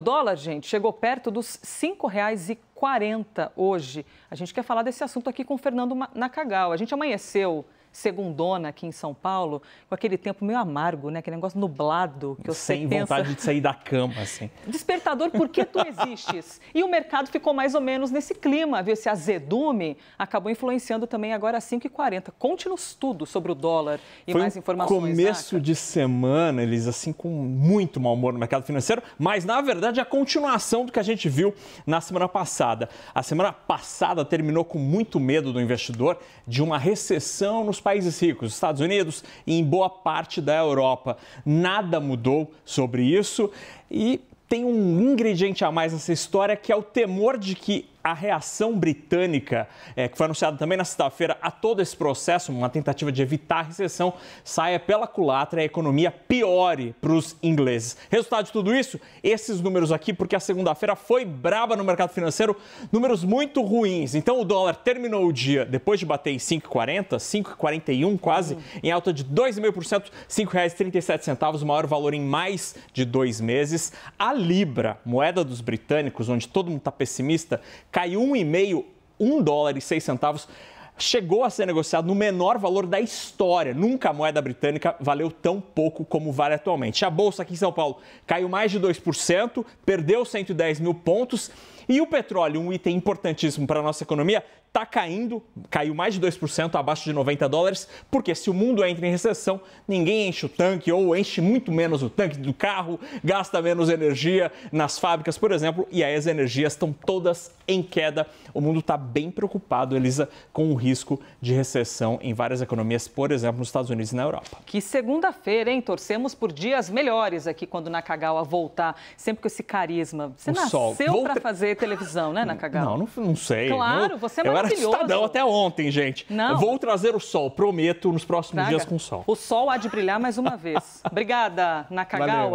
O dólar, gente, chegou perto dos R$ 5,40 hoje. A gente quer falar desse assunto aqui com o Fernando Nakagawa. A gente amanheceu segundona aqui em São Paulo, com aquele tempo meio amargo, né? Aquele negócio nublado que você Sem pensa... vontade de sair da cama, assim. Despertador, por que tu existes? E o mercado ficou mais ou menos nesse clima, viu? Esse azedume acabou influenciando também agora às 5h40. Conte-nos tudo sobre o dólar e Foi mais informações. começo de semana, eles assim, com muito mau humor no mercado financeiro, mas na verdade a continuação do que a gente viu na semana passada. A semana passada terminou com muito medo do investidor de uma recessão nos nos países ricos, Estados Unidos e em boa parte da Europa. Nada mudou sobre isso e tem um ingrediente a mais nessa história que é o temor de que a reação britânica, é, que foi anunciada também na sexta-feira, a todo esse processo, uma tentativa de evitar a recessão, saia pela culatra e a economia piore para os ingleses. Resultado de tudo isso? Esses números aqui, porque a segunda-feira foi braba no mercado financeiro, números muito ruins. Então o dólar terminou o dia, depois de bater em 5,40, 5,41 quase, uhum. em alta de 2,5%, R$ 5,37, o maior valor em mais de dois meses. A Libra, moeda dos britânicos, onde todo mundo está pessimista, caiu 1,5, 1 dólar e 6 centavos chegou a ser negociado no menor valor da história. Nunca a moeda britânica valeu tão pouco como vale atualmente. A bolsa aqui em São Paulo caiu mais de 2%, perdeu 110 mil pontos. E o petróleo, um item importantíssimo para a nossa economia, está caindo, caiu mais de 2% abaixo de 90 dólares, porque se o mundo entra em recessão, ninguém enche o tanque ou enche muito menos o tanque do carro, gasta menos energia nas fábricas, por exemplo, e aí as energias estão todas em queda. O mundo está bem preocupado, Elisa, com o risco de recessão em várias economias, por exemplo, nos Estados Unidos e na Europa. Que segunda-feira, hein? Torcemos por dias melhores aqui quando Nakagawa voltar, sempre com esse carisma. Você o nasceu para fazer televisão, né, Nakagawa? Não, não, não sei. Claro, você é eu era maravilhoso. Estadão até ontem, gente. Não. Vou trazer o sol, prometo, nos próximos Traga. dias com sol. O sol há de brilhar mais uma vez. Obrigada, Nakagawa. Valeu.